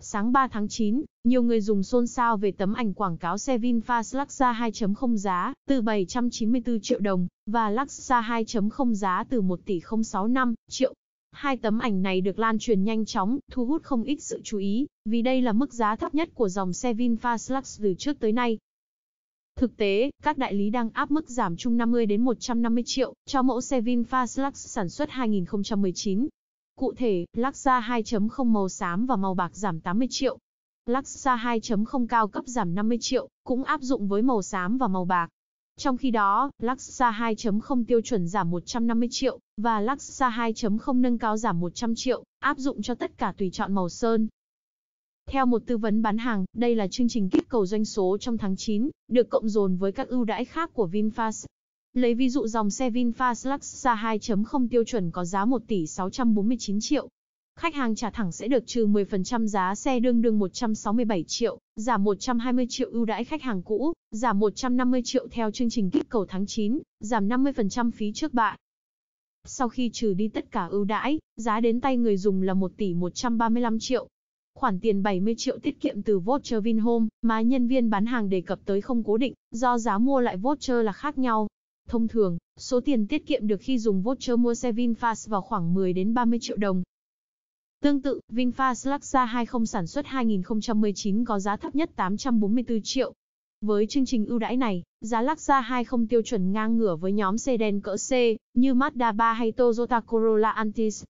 Sáng 3 tháng 9, nhiều người dùng xôn xao về tấm ảnh quảng cáo xe VinFast Luxa 2.0 giá từ 794 triệu đồng và Luxa 2.0 giá từ 1 tỷ 065 triệu. Hai tấm ảnh này được lan truyền nhanh chóng, thu hút không ít sự chú ý, vì đây là mức giá thấp nhất của dòng xe VinFast Lux từ trước tới nay. Thực tế, các đại lý đang áp mức giảm chung 50 đến 150 triệu cho mẫu xe VinFast Lux sản xuất 2019. Cụ thể, Luxa 2.0 màu xám và màu bạc giảm 80 triệu. Luxa 2.0 cao cấp giảm 50 triệu, cũng áp dụng với màu xám và màu bạc. Trong khi đó, Luxa 2.0 tiêu chuẩn giảm 150 triệu và Luxa 2.0 nâng cao giảm 100 triệu, áp dụng cho tất cả tùy chọn màu sơn, theo một tư vấn bán hàng, đây là chương trình kích cầu doanh số trong tháng 9, được cộng dồn với các ưu đãi khác của VinFast. Lấy ví dụ dòng xe VinFast Luxa 2.0 tiêu chuẩn có giá 1 tỷ 649 triệu. Khách hàng trả thẳng sẽ được trừ 10% giá xe đương đương 167 triệu, giảm 120 triệu ưu đãi khách hàng cũ, giảm 150 triệu theo chương trình kích cầu tháng 9, giảm 50% phí trước bạ. Sau khi trừ đi tất cả ưu đãi, giá đến tay người dùng là 1 tỷ 135 triệu. Khoản tiền 70 triệu tiết kiệm từ voucher Vinhome mà nhân viên bán hàng đề cập tới không cố định, do giá mua lại voucher là khác nhau. Thông thường, số tiền tiết kiệm được khi dùng voucher mua xe VinFast vào khoảng 10 đến 30 triệu đồng. Tương tự, VinFast Luxa 20 sản xuất 2019 có giá thấp nhất 844 triệu. Với chương trình ưu đãi này, giá Luxa 20 tiêu chuẩn ngang ngửa với nhóm xe sedan cỡ C như Mazda 3 hay Toyota Corolla Altis.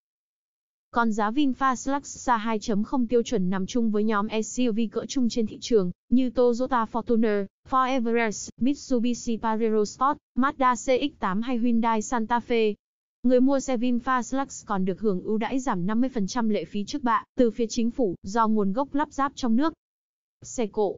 Còn giá VinFast Luxa 2.0 tiêu chuẩn nằm chung với nhóm SUV cỡ trung trên thị trường, như Toyota Fortuner, Ford Everest, Mitsubishi Pajero Sport, Mazda CX-8 hay Hyundai Santa Fe. Người mua xe VinFast Lux còn được hưởng ưu đãi giảm 50% lệ phí trước bạ từ phía chính phủ do nguồn gốc lắp ráp trong nước. Xe cộ